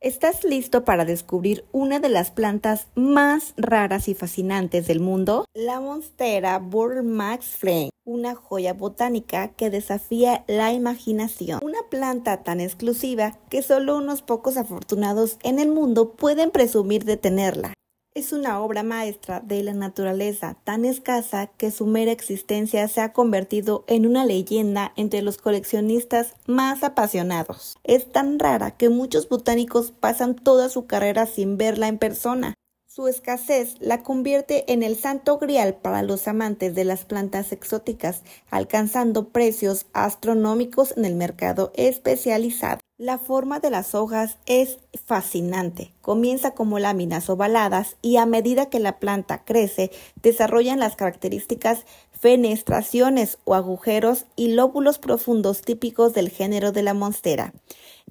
¿Estás listo para descubrir una de las plantas más raras y fascinantes del mundo? La monstera Burl Max Flame, una joya botánica que desafía la imaginación. Una planta tan exclusiva que solo unos pocos afortunados en el mundo pueden presumir de tenerla. Es una obra maestra de la naturaleza tan escasa que su mera existencia se ha convertido en una leyenda entre los coleccionistas más apasionados. Es tan rara que muchos botánicos pasan toda su carrera sin verla en persona. Su escasez la convierte en el santo grial para los amantes de las plantas exóticas, alcanzando precios astronómicos en el mercado especializado. La forma de las hojas es fascinante. Comienza como láminas ovaladas y a medida que la planta crece desarrollan las características fenestraciones o agujeros y lóbulos profundos típicos del género de la monstera.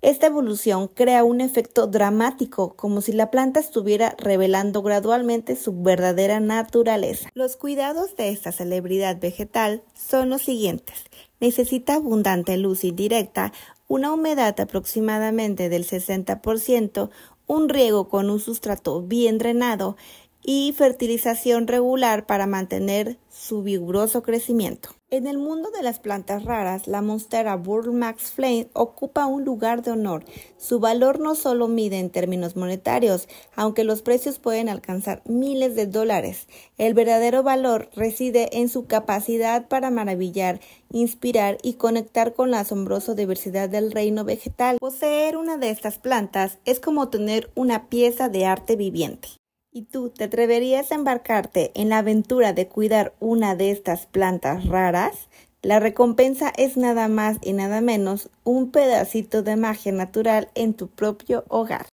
Esta evolución crea un efecto dramático, como si la planta estuviera revelando gradualmente su verdadera naturaleza. Los cuidados de esta celebridad vegetal son los siguientes necesita abundante luz indirecta, una humedad aproximadamente del 60%, un riego con un sustrato bien drenado y fertilización regular para mantener su vigoroso crecimiento. En el mundo de las plantas raras, la monstera Burl Max Flame ocupa un lugar de honor. Su valor no solo mide en términos monetarios, aunque los precios pueden alcanzar miles de dólares. El verdadero valor reside en su capacidad para maravillar, inspirar y conectar con la asombrosa diversidad del reino vegetal. Poseer una de estas plantas es como tener una pieza de arte viviente. ¿Y tú te atreverías a embarcarte en la aventura de cuidar una de estas plantas raras? La recompensa es nada más y nada menos un pedacito de magia natural en tu propio hogar.